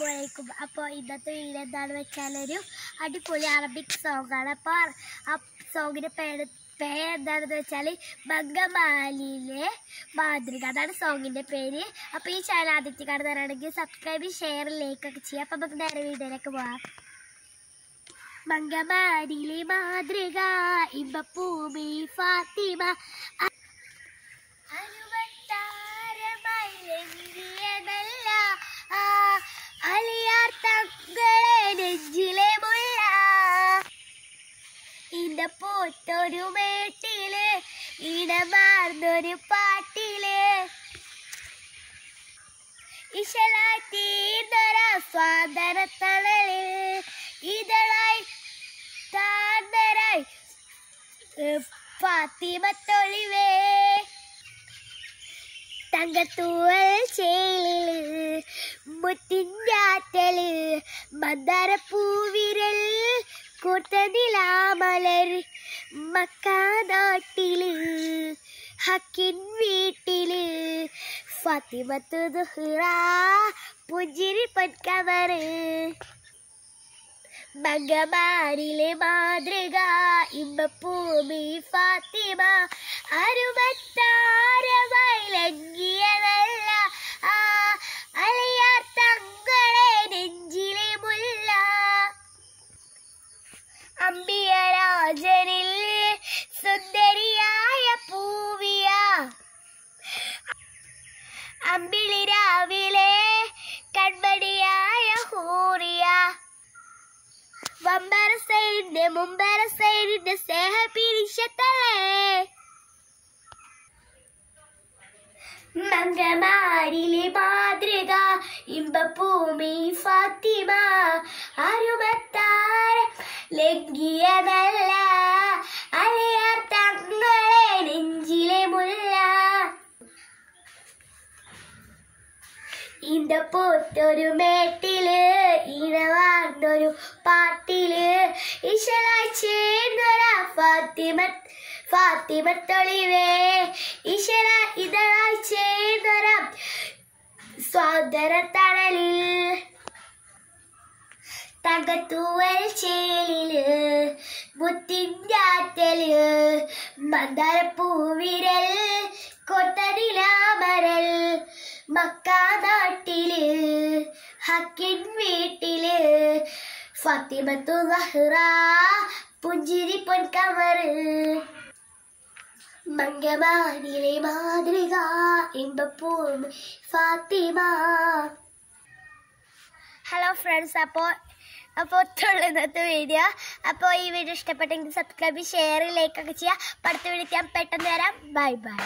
guys അപ്പോൾ ഇന്നത്തെ video എന്താണ് വെച്ചാൽ ഒരു അടിപൊളി അറബിക് സോങ്ങാണ് അപ്പോൾ ആ സോങ്ങിൻ്റെ പേര് പേര് എന്താണെന്ന് വെച്ചാൽ ബംഗമാലിയിലെ മാതൃക അതാണ് സോങ്ങിൻ്റെ പേര് അപ്പോൾ ഈ ചാനൽ ആദ്യത്തെ കാണുന്നവരാണെങ്കിൽ സബ്സ്ക്രൈബ് ഷെയർ ലൈക്ക് ഒക്കെ ചെയ്യാം അപ്പോൾ നമുക്ക് നേരെ വീഡിയോയിലേക്ക് പോവാം ബംഗമാലിയിലെ മാതൃക ഇമ്പൂമി ഫാത്തിമ അനുവത്താരമായി ഇടപ്പൂത്തൊരു മേട്ടില് ഇടമാർന്നൊരു പാട്ടില് ഇശലായി തീർന്നൊരാ സ്വാതനത്തണല് ഇതളായി താഴ്ന്നരായി പാത്തിമത്തൊളിവേ തങ്കത്തൂവൽ ചേലില് മുത്തിൻ്റെ ആറ്റല് മന്ദാരപ്പൂവിരൽ കൂത്തതിലാമലർ മക്കാനാട്ടില് ഹക്കിൻ വീട്ടില് ഫാത്തിമത്ത് ദുഹ്റ പുഞ്ചിരി പൊൻകവറ് മംഗമാരിലെ മാതൃക ഇമ്മ ഭൂമി ഫാത്തിമ അരുമത്താ ഹാജരിൽ സുന്ദരിയായ പൂവിയ അമ്പിളി രാവിലെ കൺമണിയായ ഹൂറിയ വമ്പര സൈഡിന്റെ മുമ്പര സൈഡിന്റെ സ്നേഹ പിരിശത്തലേ മംഗമാരിലെ മാതൃക ഇമ്പഭൂമി ഫാത്തിമ അരുമത്താര ലംഗിയ നല്ല ഇന്തപ്പൂത്തൊരു മേട്ടില് വാർന്നൊരു പാട്ടില് ഇശലായി ഫാത്തിമ ഫാത്തിമത്തൊളിവേ ഇശല ഇതളായി ചേർന്നൊരാ സ്വാതര തണലിൽ തകത്തൂവൽ ചേലില് മുത്തിൻ്റെ ആറ്റല് മന്ദരപ്പൂവിരൽ കൊത്തനിലാ മക്കാനാട്ടില് ഹക്കിൻ വീട്ടില് ഫാത്തിമത്തു സഹ്റ പുഞ്ചിരി പൊൻ കവറ് മംഗമാനിലെ മാതൃക ഇമ്പപ്പൂം ഫാത്തിമ ഹലോ ഫ്രണ്ട്സ് അപ്പോൾ അപ്പോൾ ഒത്തുള്ള ഇന്നത്തെ വീഡിയോ അപ്പോൾ ഈ വീഡിയോ ഇഷ്ടപ്പെട്ടെങ്കിൽ സബ്സ്ക്രൈബ് ഷെയർ ലൈക്കൊക്കെ ചെയ്യുക അടുത്ത വീഡിയോ ഞാൻ പെട്ടെന്ന് വരാം ബൈ ബൈ